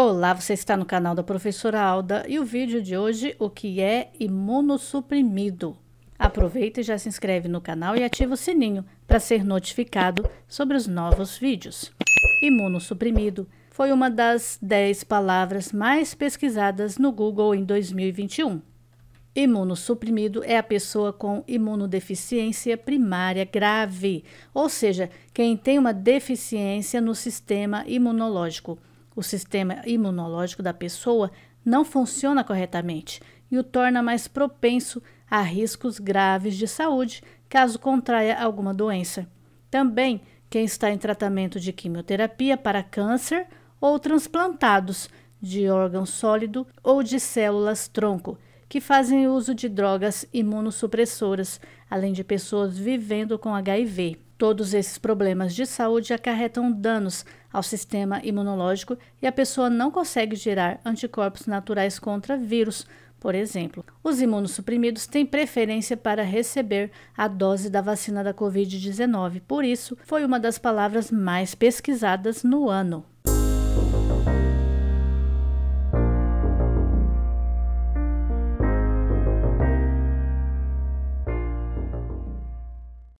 Olá, você está no canal da professora Alda e o vídeo de hoje, o que é imunossuprimido. Aproveita e já se inscreve no canal e ativa o sininho para ser notificado sobre os novos vídeos. Imunossuprimido foi uma das 10 palavras mais pesquisadas no Google em 2021. Imunossuprimido é a pessoa com imunodeficiência primária grave, ou seja, quem tem uma deficiência no sistema imunológico. O sistema imunológico da pessoa não funciona corretamente e o torna mais propenso a riscos graves de saúde caso contraia alguma doença. Também quem está em tratamento de quimioterapia para câncer ou transplantados de órgão sólido ou de células tronco que fazem uso de drogas imunossupressoras, além de pessoas vivendo com HIV. Todos esses problemas de saúde acarretam danos ao sistema imunológico e a pessoa não consegue gerar anticorpos naturais contra vírus, por exemplo. Os imunossuprimidos têm preferência para receber a dose da vacina da Covid-19, por isso, foi uma das palavras mais pesquisadas no ano.